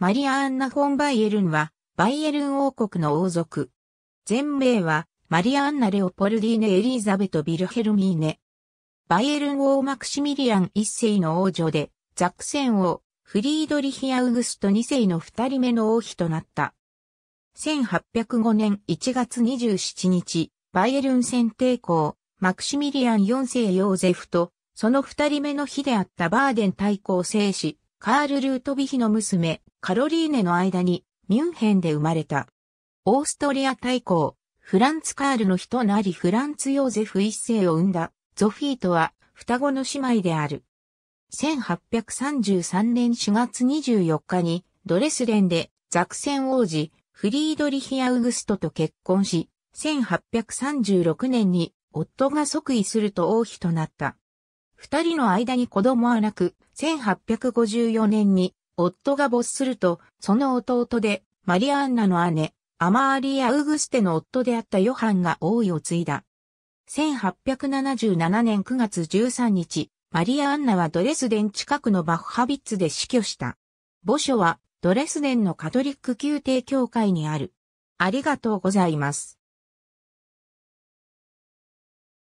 マリア・アンナ・フォン・バイエルンは、バイエルン王国の王族。全名は、マリア・アンナ・レオポルディーネ・エリザベト・ビルヘルミーネ。バイエルン王マクシミリアン一世の王女で、ザクセン王、フリードリヒ・アウグスト二世の二人目の王妃となった。1805年1月27日、バイエルン選定公、マクシミリアン4世ヨーゼフと、その二人目の妃であったバーデン大公制止、カール・ルートビヒの娘、カロリーネの間に、ミュンヘンで生まれた。オーストリア大公、フランツ・カールの人なりフランツ・ヨーゼフ一世を生んだ、ゾフィーとは、双子の姉妹である。1833年4月24日に、ドレスデンで、ザクセン王子、フリードリヒ・アウグストと結婚し、1836年に、夫が即位すると王妃となった。二人の間に子供はなく、1854年に夫が没すると、その弟でマリアンナの姉、アマーリア・ウグステの夫であったヨハンが王位を継いだ。1877年9月13日、マリア・アンナはドレスデン近くのバッハビッツで死去した。墓所はドレスデンのカトリック宮廷教会にある。ありがとうございます。